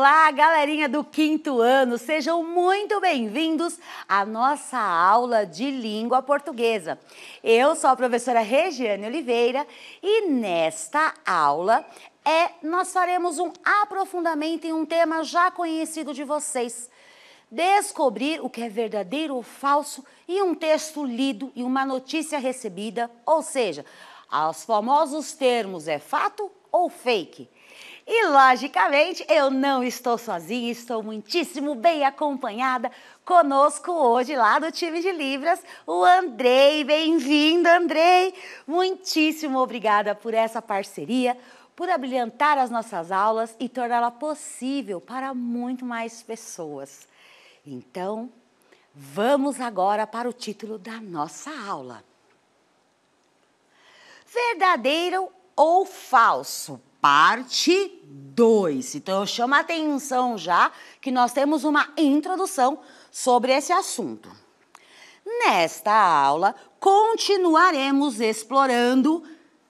Olá, galerinha do quinto ano, sejam muito bem-vindos à nossa aula de língua portuguesa. Eu sou a professora Regiane Oliveira e nesta aula é nós faremos um aprofundamento em um tema já conhecido de vocês. Descobrir o que é verdadeiro ou falso em um texto lido e uma notícia recebida, ou seja, os famosos termos é fato ou fake. E logicamente eu não estou sozinha, estou muitíssimo bem acompanhada conosco hoje lá do time de Libras, o Andrei. Bem-vindo, Andrei! Muitíssimo obrigada por essa parceria, por abrilhantar as nossas aulas e torná-la possível para muito mais pessoas. Então, vamos agora para o título da nossa aula. Verdadeiro ou falso? parte 2. Então eu chamo a atenção já que nós temos uma introdução sobre esse assunto. Nesta aula, continuaremos explorando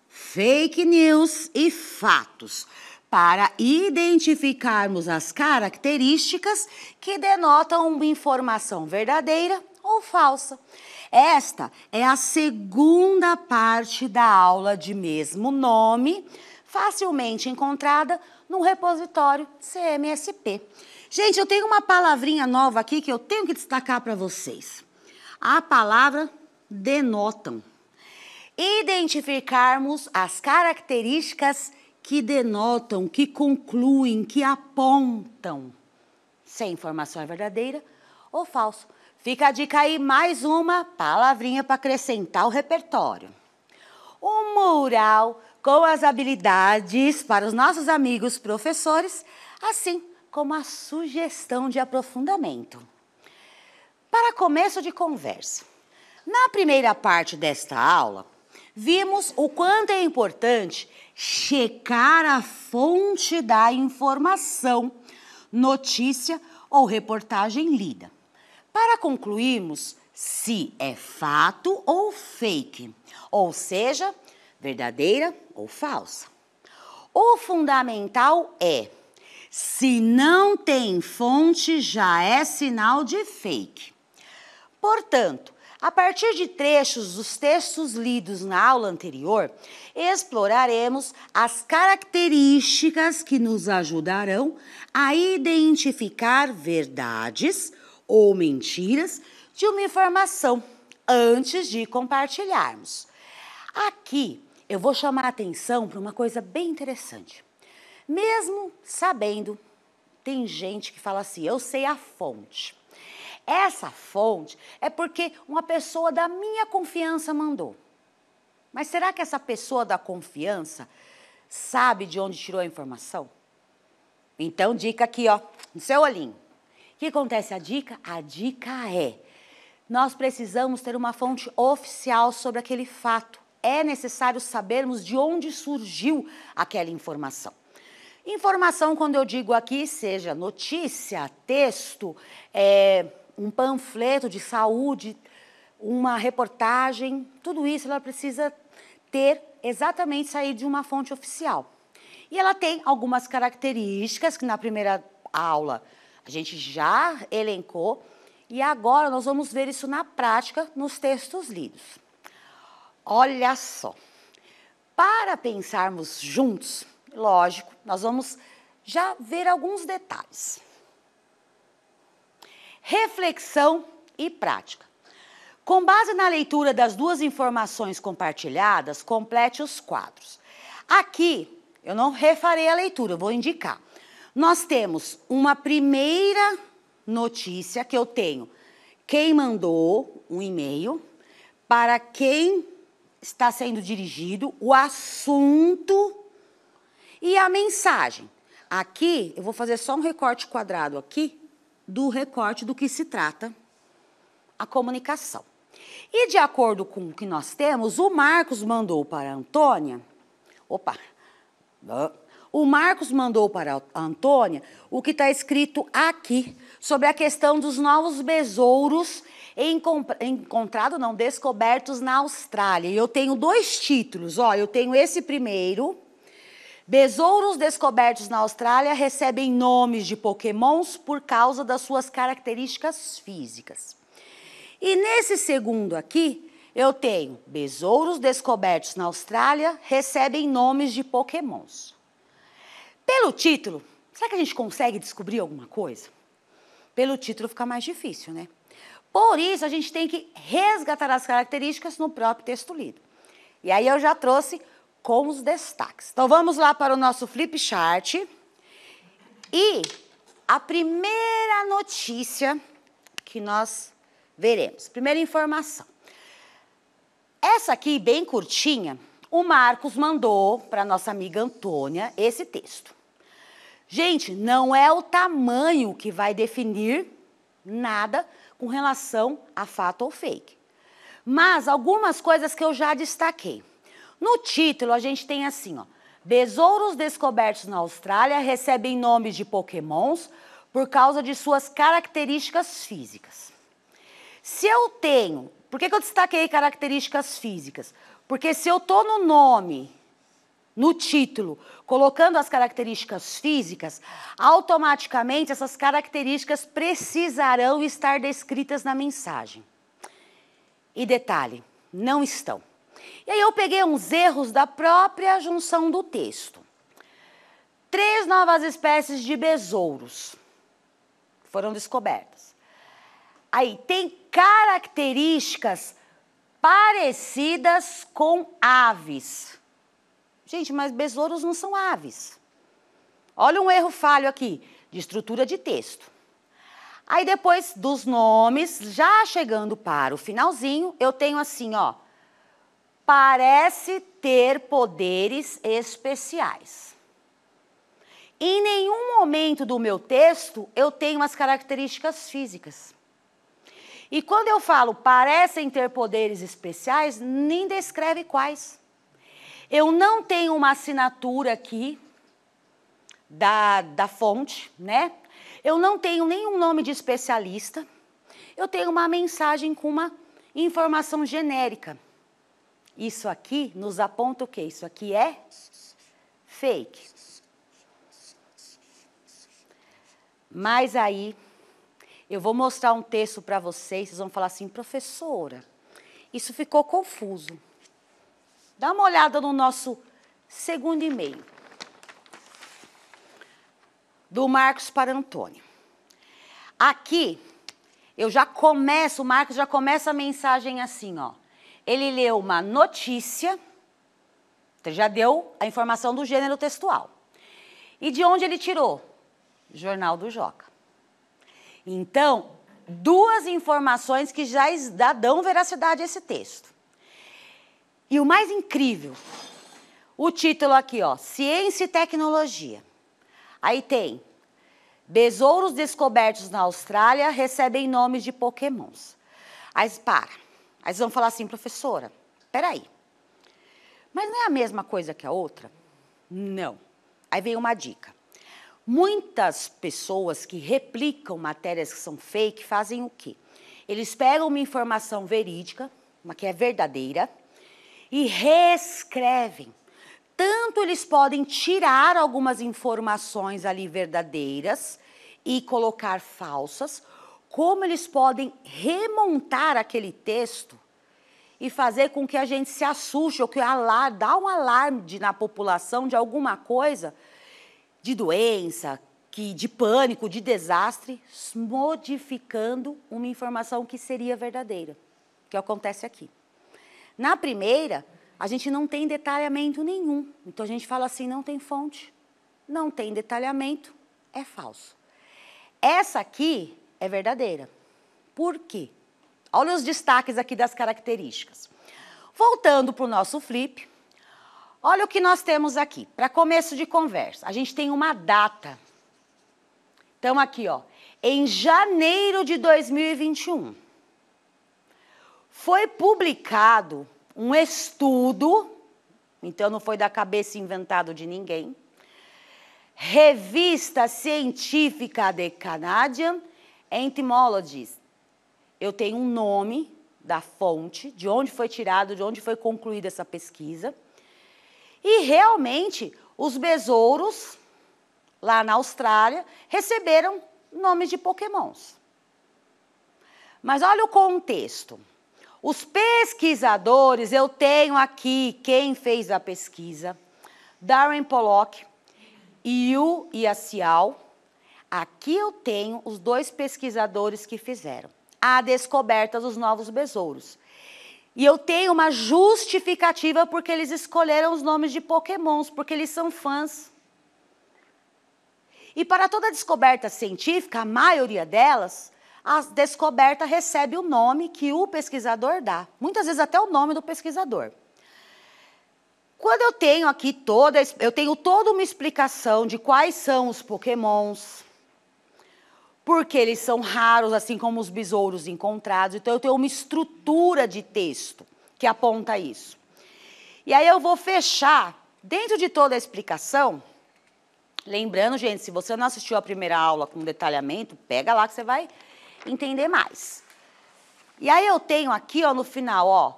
fake news e fatos para identificarmos as características que denotam uma informação verdadeira ou falsa. Esta é a segunda parte da aula de mesmo nome facilmente encontrada no repositório CMSP. Gente, eu tenho uma palavrinha nova aqui que eu tenho que destacar para vocês. A palavra denotam. Identificarmos as características que denotam, que concluem, que apontam se a informação é verdadeira ou falso. Fica a dica aí, mais uma palavrinha para acrescentar o repertório. O mural com as habilidades para os nossos amigos professores, assim como a sugestão de aprofundamento. Para começo de conversa, na primeira parte desta aula, vimos o quanto é importante checar a fonte da informação, notícia ou reportagem lida, para concluirmos se é fato ou fake, ou seja, verdadeira ou falsa. O fundamental é: se não tem fonte, já é sinal de fake. Portanto, a partir de trechos dos textos lidos na aula anterior, exploraremos as características que nos ajudarão a identificar verdades ou mentiras de uma informação antes de compartilharmos. Aqui eu vou chamar a atenção para uma coisa bem interessante. Mesmo sabendo, tem gente que fala assim: eu sei a fonte. Essa fonte é porque uma pessoa da minha confiança mandou. Mas será que essa pessoa da confiança sabe de onde tirou a informação? Então, dica aqui, ó, no seu olhinho. O que acontece a dica? A dica é: nós precisamos ter uma fonte oficial sobre aquele fato é necessário sabermos de onde surgiu aquela informação. Informação, quando eu digo aqui, seja notícia, texto, é, um panfleto de saúde, uma reportagem, tudo isso ela precisa ter exatamente sair de uma fonte oficial. E ela tem algumas características que na primeira aula a gente já elencou, e agora nós vamos ver isso na prática nos textos lidos. Olha só, para pensarmos juntos, lógico, nós vamos já ver alguns detalhes. Reflexão e prática. Com base na leitura das duas informações compartilhadas, complete os quadros. Aqui, eu não refarei a leitura, eu vou indicar. Nós temos uma primeira notícia que eu tenho. Quem mandou um e-mail, para quem está sendo dirigido, o assunto e a mensagem. Aqui, eu vou fazer só um recorte quadrado aqui do recorte do que se trata a comunicação. E de acordo com o que nós temos, o Marcos mandou para a Antônia. Opa! Ah, o Marcos mandou para a Antônia o que está escrito aqui sobre a questão dos novos besouros encontrado, não, descobertos na Austrália. E eu tenho dois títulos, ó, eu tenho esse primeiro. Besouros descobertos na Austrália recebem nomes de pokémons por causa das suas características físicas. E nesse segundo aqui, eu tenho besouros descobertos na Austrália recebem nomes de pokémons. Pelo título, será que a gente consegue descobrir alguma coisa? Pelo título fica mais difícil, né? Por isso, a gente tem que resgatar as características no próprio texto lido. E aí eu já trouxe com os destaques. Então vamos lá para o nosso flip chart. E a primeira notícia que nós veremos, primeira informação. Essa aqui, bem curtinha, o Marcos mandou para nossa amiga Antônia esse texto. Gente, não é o tamanho que vai definir nada com relação a fato ou fake. Mas algumas coisas que eu já destaquei. No título, a gente tem assim, ó. Besouros descobertos na Austrália recebem nomes de pokémons por causa de suas características físicas. Se eu tenho... Por que, que eu destaquei características físicas? Porque se eu tô no nome no título, colocando as características físicas, automaticamente essas características precisarão estar descritas na mensagem. E detalhe, não estão. E aí eu peguei uns erros da própria junção do texto. Três novas espécies de besouros foram descobertas. Aí tem características parecidas com aves. Gente, mas besouros não são aves. Olha um erro falho aqui, de estrutura de texto. Aí depois dos nomes, já chegando para o finalzinho, eu tenho assim, ó. Parece ter poderes especiais. Em nenhum momento do meu texto eu tenho as características físicas. E quando eu falo parecem ter poderes especiais, nem descreve quais. Eu não tenho uma assinatura aqui da, da fonte, né? Eu não tenho nenhum nome de especialista. Eu tenho uma mensagem com uma informação genérica. Isso aqui nos aponta o que? Isso aqui é fake. Mas aí, eu vou mostrar um texto para vocês, vocês vão falar assim, professora, isso ficou confuso. Dá uma olhada no nosso segundo e-mail. Do Marcos para Antônio. Aqui, eu já começo, o Marcos já começa a mensagem assim, ó. Ele leu uma notícia, então já deu a informação do gênero textual. E de onde ele tirou? Jornal do Joca. Então, duas informações que já dão veracidade a esse texto. E o mais incrível, o título aqui, ó, Ciência e Tecnologia. Aí tem Besouros descobertos na Austrália recebem nomes de pokémons. Aí para. Aí vão falar assim, professora, peraí. Mas não é a mesma coisa que a outra? Não. Aí vem uma dica. Muitas pessoas que replicam matérias que são fake fazem o quê? Eles pegam uma informação verídica, uma que é verdadeira, e reescrevem. Tanto eles podem tirar algumas informações ali verdadeiras e colocar falsas, como eles podem remontar aquele texto e fazer com que a gente se assuste ou que alar, dá um alarme na população de alguma coisa de doença, que de pânico, de desastre, modificando uma informação que seria verdadeira, que acontece aqui. Na primeira, a gente não tem detalhamento nenhum. Então a gente fala assim: não tem fonte, não tem detalhamento, é falso. Essa aqui é verdadeira. Por quê? Olha os destaques aqui das características. Voltando para o nosso flip, olha o que nós temos aqui. Para começo de conversa, a gente tem uma data. Então, aqui, ó, em janeiro de 2021. Foi publicado um estudo, então não foi da cabeça inventado de ninguém, Revista Científica de Canadian Entomologists. Eu tenho um nome da fonte, de onde foi tirado, de onde foi concluída essa pesquisa. E realmente os besouros lá na Austrália receberam nomes de pokémons. Mas olha o contexto. Os pesquisadores, eu tenho aqui quem fez a pesquisa, Darren Pollock e o Iacial. Aqui eu tenho os dois pesquisadores que fizeram a descoberta dos novos besouros. E eu tenho uma justificativa porque eles escolheram os nomes de pokémons, porque eles são fãs. E para toda descoberta científica, a maioria delas a descoberta recebe o nome que o pesquisador dá. Muitas vezes até o nome do pesquisador. Quando eu tenho aqui toda, eu tenho toda uma explicação de quais são os pokémons, porque eles são raros, assim como os besouros encontrados. Então eu tenho uma estrutura de texto que aponta isso. E aí eu vou fechar dentro de toda a explicação. Lembrando, gente, se você não assistiu a primeira aula com detalhamento, pega lá que você vai entender mais. E aí eu tenho aqui, ó, no final, ó,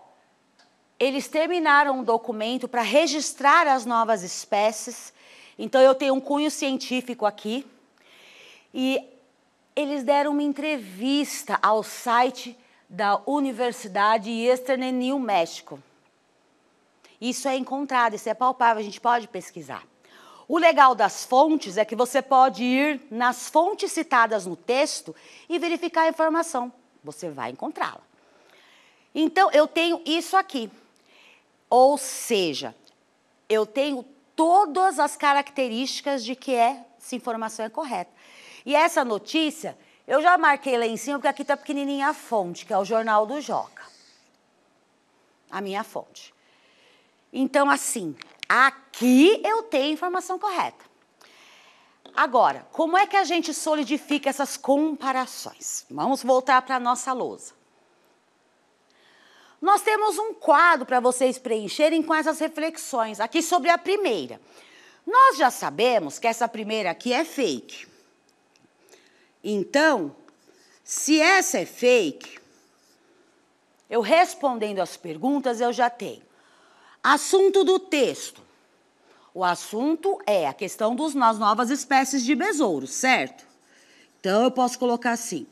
eles terminaram um documento para registrar as novas espécies. Então eu tenho um cunho científico aqui. E eles deram uma entrevista ao site da Universidade Eastern New México. Isso é encontrado, isso é palpável, a gente pode pesquisar. O legal das fontes é que você pode ir nas fontes citadas no texto e verificar a informação. Você vai encontrá-la. Então, eu tenho isso aqui. Ou seja, eu tenho todas as características de que é, se informação é correta. E essa notícia, eu já marquei lá em cima, porque aqui está pequenininha a fonte, que é o Jornal do Joca. A minha fonte. Então, assim, Aqui eu tenho a informação correta. Agora, como é que a gente solidifica essas comparações? Vamos voltar para a nossa lousa. Nós temos um quadro para vocês preencherem com essas reflexões aqui sobre a primeira. Nós já sabemos que essa primeira aqui é fake. Então, se essa é fake, eu respondendo as perguntas, eu já tenho. Assunto do texto. O assunto é a questão das novas espécies de besouros, certo? Então, eu posso colocar assim: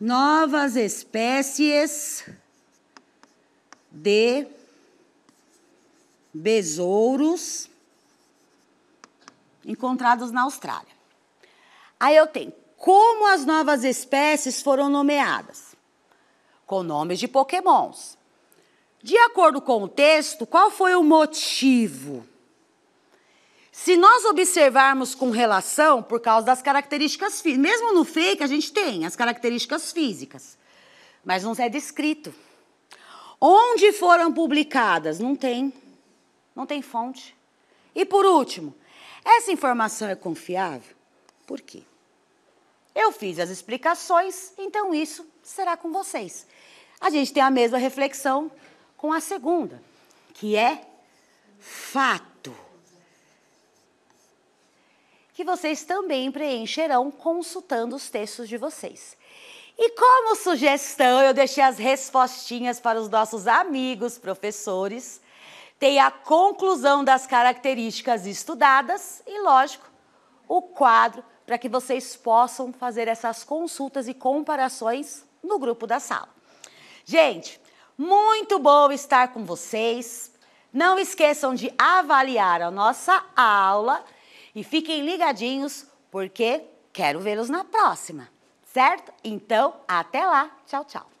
novas espécies de besouros encontrados na Austrália. Aí eu tenho como as novas espécies foram nomeadas, com nomes de pokémons. De acordo com o texto, qual foi o motivo? Se nós observarmos com relação, por causa das características físicas, mesmo no fake a gente tem as características físicas, mas não é descrito. Onde foram publicadas? Não tem. Não tem fonte. E por último, essa informação é confiável? Por quê? Eu fiz as explicações, então isso será com vocês. A gente tem a mesma reflexão com a segunda, que é fato. Que vocês também preencherão consultando os textos de vocês. E como sugestão, eu deixei as respostinhas para os nossos amigos professores. Tem a conclusão das características estudadas e, lógico, o quadro para que vocês possam fazer essas consultas e comparações no grupo da sala. Gente, muito bom estar com vocês. Não esqueçam de avaliar a nossa aula e fiquem ligadinhos porque quero vê-los na próxima, certo? Então, até lá. Tchau, tchau.